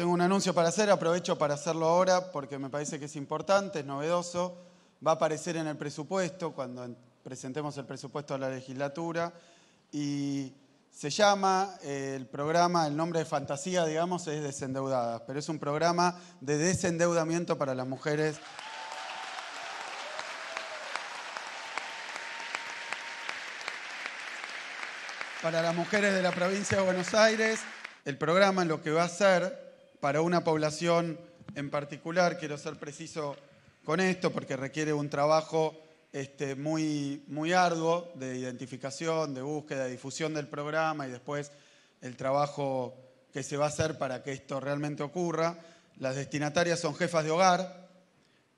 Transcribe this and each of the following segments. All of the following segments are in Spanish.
Tengo un anuncio para hacer, aprovecho para hacerlo ahora porque me parece que es importante, es novedoso. Va a aparecer en el presupuesto cuando presentemos el presupuesto a la legislatura y se llama eh, el programa, el nombre de fantasía, digamos, es Desendeudadas, pero es un programa de desendeudamiento para las mujeres. Para las mujeres de la provincia de Buenos Aires, el programa lo que va a hacer para una población en particular, quiero ser preciso con esto porque requiere un trabajo este, muy, muy arduo de identificación, de búsqueda, de difusión del programa y después el trabajo que se va a hacer para que esto realmente ocurra. Las destinatarias son jefas de hogar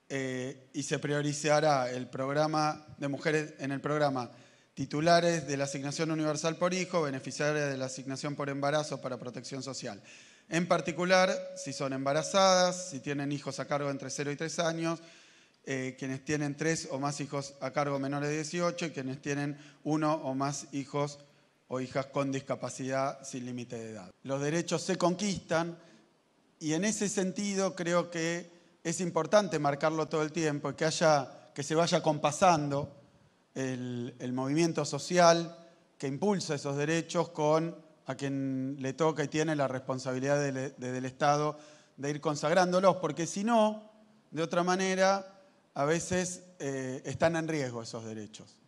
eh, y se priorizará el programa de mujeres en el programa titulares de la asignación universal por hijo, beneficiarias de la asignación por embarazo para protección social. En particular, si son embarazadas, si tienen hijos a cargo entre 0 y 3 años, eh, quienes tienen 3 o más hijos a cargo menores de 18 y quienes tienen uno o más hijos o hijas con discapacidad sin límite de edad. Los derechos se conquistan y en ese sentido creo que es importante marcarlo todo el tiempo y que, haya, que se vaya compasando el movimiento social que impulsa esos derechos con a quien le toca y tiene la responsabilidad del, Estado de ir consagrándolos, porque si no, de otra manera, a veces eh, están en riesgo esos derechos.